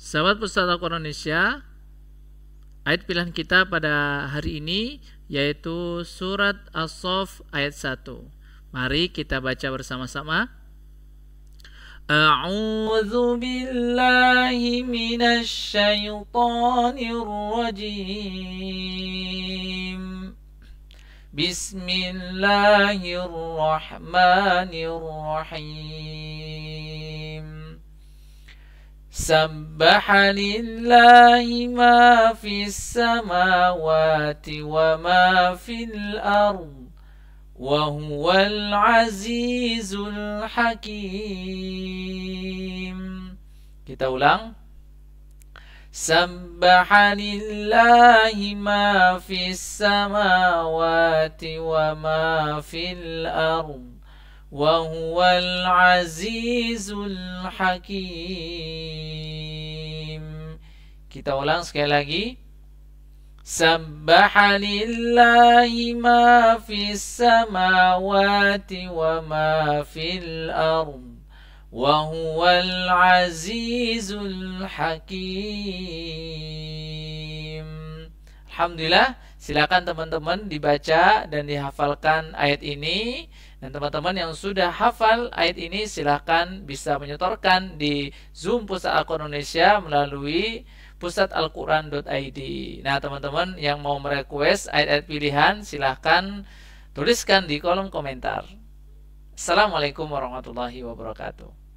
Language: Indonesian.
Sahabat Pustaka Indonesia, ayat pilihan kita pada hari ini yaitu surat As-Saff ayat 1. Mari kita baca bersama-sama. A'udzu billahi minasy syaithanir rajim. Bismillahirrahmanirrahim. سبح لله ما في السماوات وما في الأرض وهو العزيز الحكيم kita ulang سبح لله ما في السماوات وما في الأرض وهو العزيز الحكيم kita ulang sekali lagi سبح لله ما في السماوات وما في الأرض وهو العزيز الحكيم الحمد لله silakan teman-teman dibaca dan dihafalkan ayat ini dan teman-teman yang sudah hafal ayat ini silahkan bisa menyetorkan di Zoom Pusat Al-Quran Indonesia melalui pusatalquran.id. Nah, teman-teman yang mau merequest ayat-ayat pilihan silahkan tuliskan di kolom komentar. Assalamualaikum warahmatullahi wabarakatuh.